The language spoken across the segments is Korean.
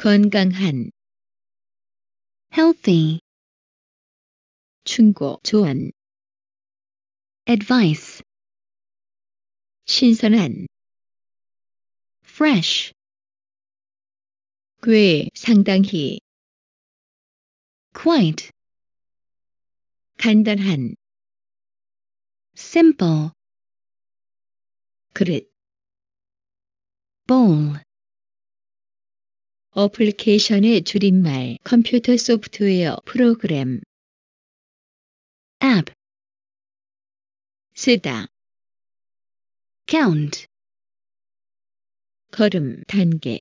건강한 healthy 충고 조언 advice 신선한 fresh 꽤 상당히 quite 간단한 simple 그릇 bowl 어플리케이션의 줄임말 컴퓨터 소프트웨어 프로그램 앱 쓰다 count 걸음 단계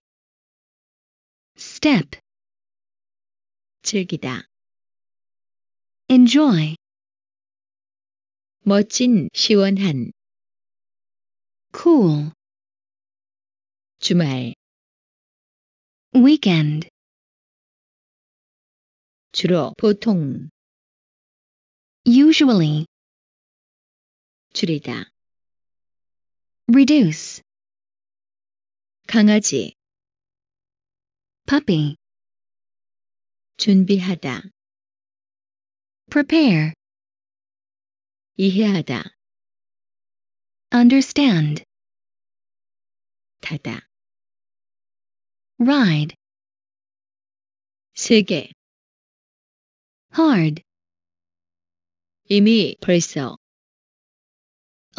step 즐기다 enjoy 멋진 시원한 cool 주말 weekend 주로 보통 usually 줄이다 reduce 강아지 puppy 준비하다 prepare 이해하다 understand 닫다 ride 세게 hard 이미 벌써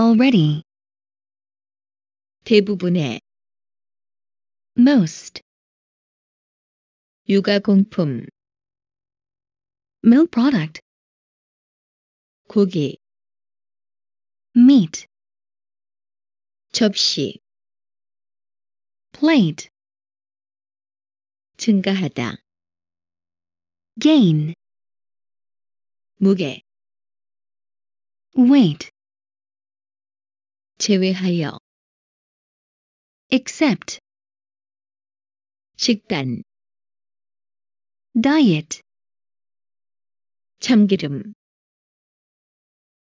already 대부분의 most 유가공품 milk product 고기 meat 접시 plate 증가하다. gain 무게 weight 제외하여 except 식단 diet 참기름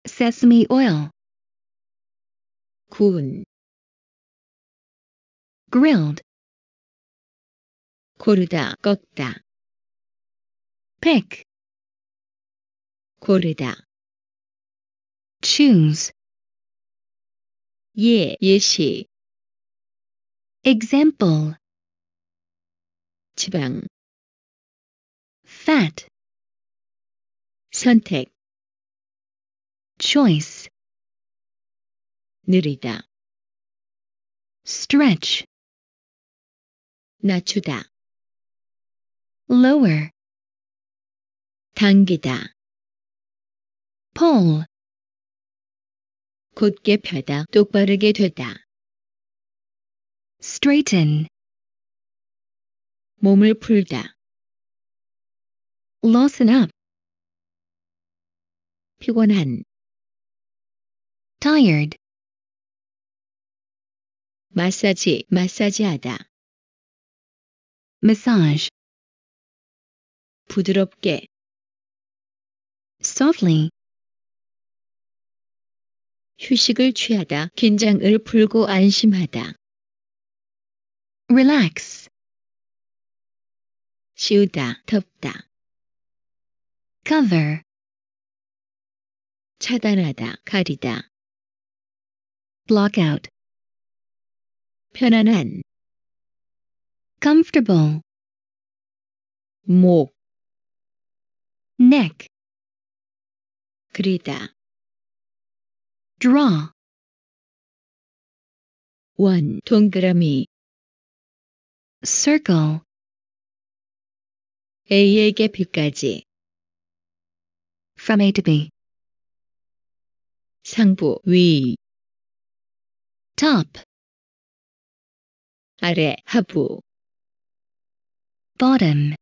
sesame oil 구운 grilled 고르다, 꺾다. pick 고르다 choose 예, 예시 example 지방 fat 선택 choice 느리다 stretch 낮추다 lower 당기다 pull 곧게 펴다 똑바르게 되다 straighten 몸을 풀다 loosen up 피곤한 tired 마사지 마사지하다 massage 부드럽게 softly 휴식을 취하다, 긴장을 풀고 안심하다 relax 씌우다, 덮다 cover 차단하다, 가리다 block out 편안한 comfortable 목 neck 그리다 draw 원 동그라미 circle A에게 B까지 from A to B 상부 위 top 아래 하부 bottom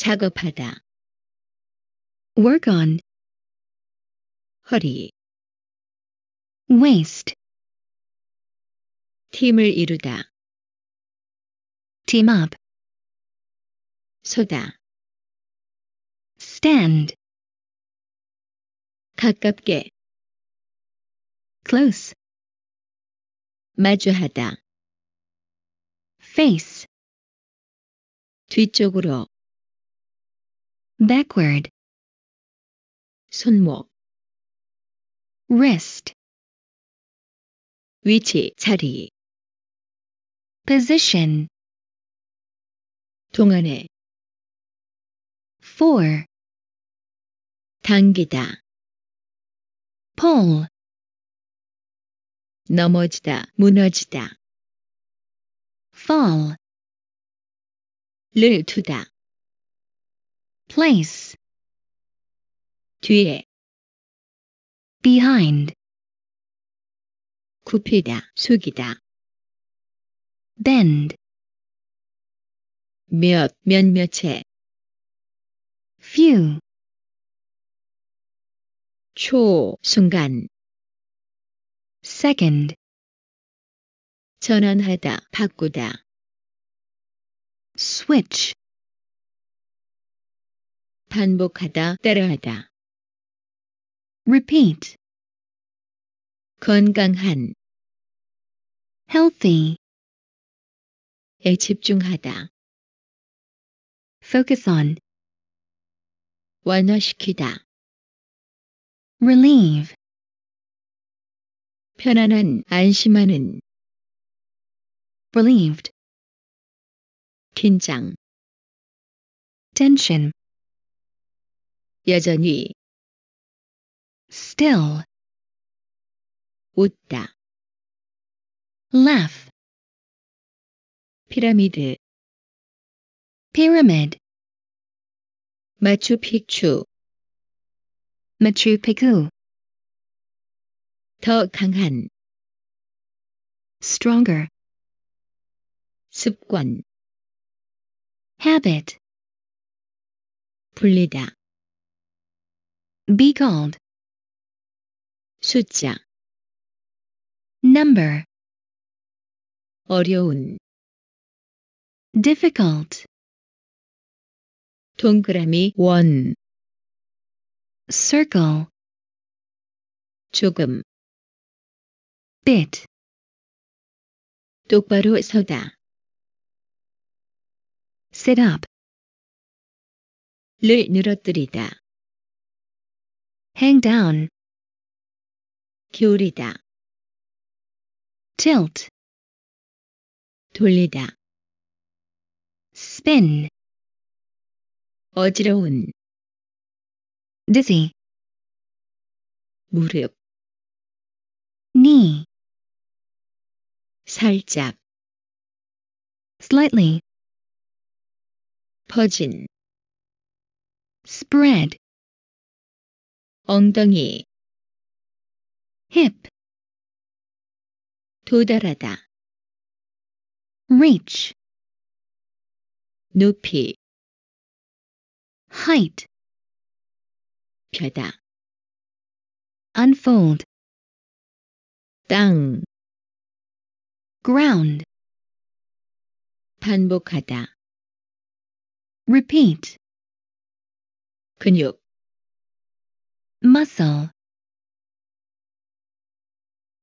작업하다. work on Hoodie. waste 팀을 이루다 team up 쏟아 stand 가깝게 close 마주하다 face 뒤쪽으로 backward 손목 wrist 위치 자리 position 동안에 for 당기다 pull 넘어지다 무너지다 fall 를 두다 place 뒤에 behind 굽히다, 숙이다 bend 몇, 몇몇에 few 초, 순간 second 전환하다, 바꾸다 switch 반복하다, 따라하다. repeat 건강한 healthy 에 집중하다 focus on 완화시키다 relieve 편안한 안심하는 relieved 긴장 tension 여전히 still 웃다 laugh 피라미드 pyramid 마추픽추 마추픽추 더 강한 stronger 습관 habit 불리다 Be called. 숫자. Number. 어려운. Difficult. 동그라미 one. Circle. 조금. Bit. 똑바로 서다. Set up. 를 늘어뜨리다 hang down 기울이다 tilt 돌리다 spin 어지러운 dizzy 무릎 knee 살짝 slightly 퍼진 spread 엉덩이 hip 도달하다 reach 높이 height 펴다 unfold 땅 ground 반복하다 repeat 근육 muscle